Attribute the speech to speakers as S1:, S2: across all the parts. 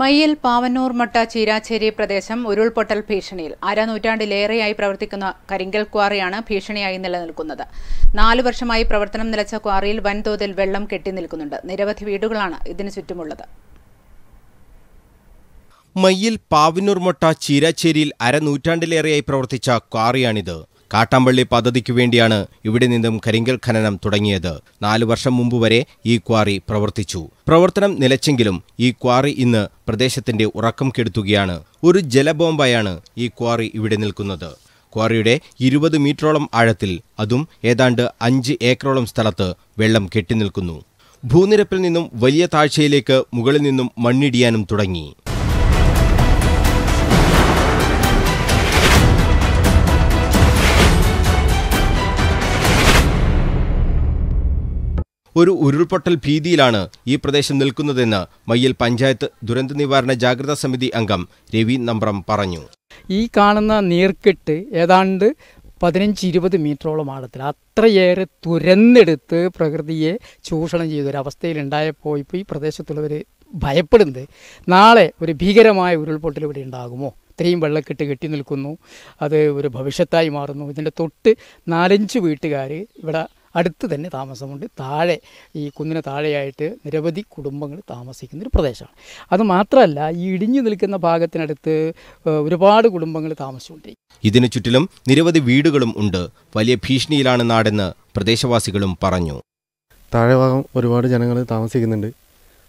S1: മയ്യിൽ മട്ട ചീരാച്ചേരി പ്രദേശം ഉരുൾപൊട്ടൽ ഭീഷണിയിൽ അരനൂറ്റാണ്ടിലേറെയായി പ്രവർത്തിക്കുന്ന കരിങ്കൽ ക്വാറിയാണ് ഭീഷണിയായി നിലനിൽക്കുന്നത് നാലു വർഷമായി പ്രവർത്തനം നിലച്ച ക്വാറിയിൽ വൻതോതിൽ വെള്ളം കെട്ടിനിൽക്കുന്നുണ്ട് നിരവധി വീടുകളാണ് ഇതിനു ചുറ്റുമുള്ളത്
S2: മയ്യിൽ പാവിനൂർമൊട്ട ചീരാച്ചേരിയിൽ അരനൂറ്റാണ്ടിലേറെയായി പ്രവർത്തിച്ച ക്വാറിയാണിത് കാട്ടാമ്പള്ളി പദ്ധതിക്കു വേണ്ടിയാണ് ഇവിടെ നിന്നും കരിങ്കൽ ഖനനം തുടങ്ങിയത് നാലു വർഷം മുമ്പ് വരെ ഈ ക്വാറി പ്രവർത്തിച്ചു പ്രവർത്തനം നിലച്ചെങ്കിലും ഈ ക്വാറി ഇന്ന് പ്രദേശത്തിന്റെ ഉറക്കം കെടുത്തുകയാണ് ഒരു ജലബോംബായാണ് ഈ ക്വാറി ഇവിടെ നിൽക്കുന്നത് ക്വാറിയുടെ ഇരുപത് മീറ്ററോളം ആഴത്തിൽ അതും ഏതാണ്ട് അഞ്ച് ഏക്കറോളം സ്ഥലത്ത് വെള്ളം കെട്ടിനിൽക്കുന്നു ഭൂനിരപ്പിൽ നിന്നും വലിയ താഴ്ചയിലേക്ക് മുകളിൽ നിന്നും മണ്ണിടിയാനും തുടങ്ങി ഒരു ഉരുൾപൊട്ടൽ ഭീതിയിലാണ് ഈ പ്രദേശം നിൽക്കുന്നതെന്ന് മയ്യൽ പഞ്ചായത്ത് ദുരന്ത നിവാരണ ജാഗ്രതാ സമിതി അംഗം രവി നമ്പ്രം പറഞ്ഞു
S1: ഈ കാണുന്ന നീർക്കെട്ട് ഏതാണ്ട് പതിനഞ്ച് ഇരുപത് മീറ്ററോളം ആഴത്തിൽ അത്രയേറെ തുരന്നെടുത്ത് പ്രകൃതിയെ ചൂഷണം ചെയ്തൊരവസ്ഥയിലുണ്ടായപ്പോൾ ഇപ്പോൾ ഈ പ്രദേശത്തുള്ളവർ ഭയപ്പെടുന്നത് നാളെ ഒരു ഭീകരമായ ഉരുൾപൊട്ടൽ ഇവിടെ ഉണ്ടാകുമോ ഇത്രയും വെള്ളക്കെട്ട് കെട്ടി നിൽക്കുന്നു അത് ഒരു ഭവിഷ്യത്തായി മാറുന്നു ഇതിൻ്റെ തൊട്ട് നാലഞ്ച് വീട്ടുകാർ ഇവിടെ അടുത്ത് തന്നെ താമസമുണ്ട് താഴെ ഈ കുന്നിന് താഴെയായിട്ട് നിരവധി കുടുംബങ്ങൾ താമസിക്കുന്ന ഒരു പ്രദേശമാണ് അത് മാത്രമല്ല ഈ ഇടിഞ്ഞു നിൽക്കുന്ന ഭാഗത്തിനടുത്ത് ഒരുപാട് കുടുംബങ്ങൾ താമസിച്ചുകൊണ്ടിരിക്കും
S2: ഇതിനു ചുറ്റിലും നിരവധി വീടുകളും ഉണ്ട് വലിയ ഭീഷണിയിലാണ് നാടെന്ന് പ്രദേശവാസികളും പറഞ്ഞു താഴെ ഭാഗം ഒരുപാട് ജനങ്ങൾ താമസിക്കുന്നുണ്ട്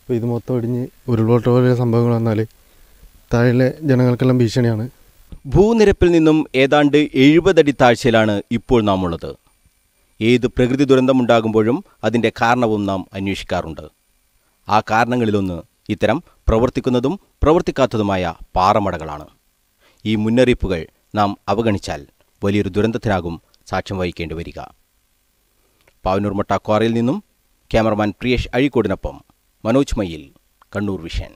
S2: അപ്പോൾ ഇത് മൊത്തം ഇടിഞ്ഞ് ഉരുൾപൊട്ട പോലെ സംഭവങ്ങൾ വന്നാൽ താഴെ ജനങ്ങൾക്കെല്ലാം ഭീഷണിയാണ് ഭൂനിരപ്പിൽ നിന്നും ഏതാണ്ട് എഴുപതടി താഴ്ചയിലാണ് ഇപ്പോൾ നാം ഉള്ളത് ഏത് പ്രകൃതി ദുരന്തമുണ്ടാകുമ്പോഴും അതിൻ്റെ കാരണവും നാം അന്വേഷിക്കാറുണ്ട് ആ കാരണങ്ങളിലൊന്ന് ഇത്തരം പ്രവർത്തിക്കുന്നതും പ്രവർത്തിക്കാത്തതുമായ പാറമടകളാണ് ഈ മുന്നറിയിപ്പുകൾ നാം അവഗണിച്ചാൽ വലിയൊരു ദുരന്തത്തിനാകും സാക്ഷ്യം വഹിക്കേണ്ടി വരിക പാവനൂർമട്ട ക്വാറിയിൽ നിന്നും ക്യാമറമാൻ പ്രിയേഷ് അഴീക്കോടിനൊപ്പം മനോജ് മയിൽ കണ്ണൂർ വിഷൻ